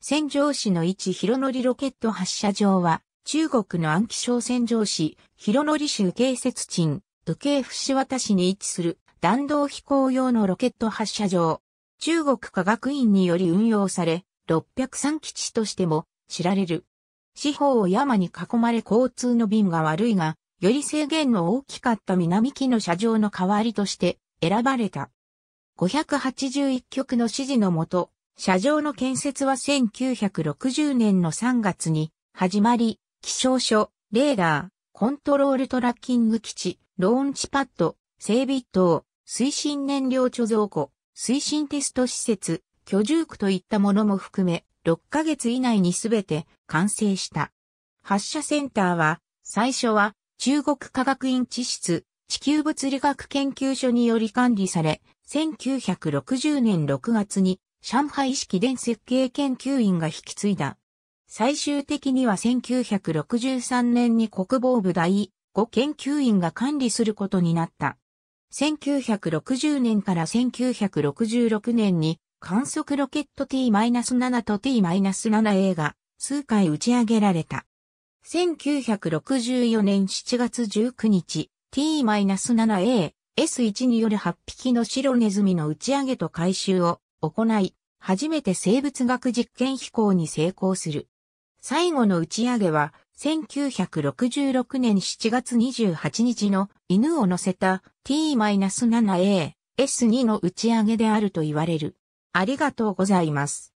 戦場市の位置広乗ロケット発射場は、中国の安徽省戦場市、広乗市右京節鎮、右慶伏渡市に位置する弾道飛行用のロケット発射場。中国科学院により運用され、603基地としても知られる。四方を山に囲まれ交通の便が悪いが、より制限の大きかった南木の車上の代わりとして選ばれた。581局の指示のもと、車上の建設は1960年の3月に始まり、気象所、レーダー、コントロールトラッキング基地、ローンチパッド、整備等、推進燃料貯蔵庫、推進テスト施設、居住区といったものも含め、6ヶ月以内にすべて完成した。発射センターは、最初は中国科学院地質、地球物理学研究所により管理され、1960年6月に上海式電設計研究院が引き継いだ。最終的には1963年に国防部第5研究員が管理することになった。1960年から1966年に観測ロケット T-7 と T-7A が数回打ち上げられた。1964年7月19日、T-7A、S1 による8匹の白ネズミの打ち上げと回収を行い、初めて生物学実験飛行に成功する。最後の打ち上げは、1966年7月28日の犬を乗せた T-7A S2 の打ち上げであると言われる。ありがとうございます。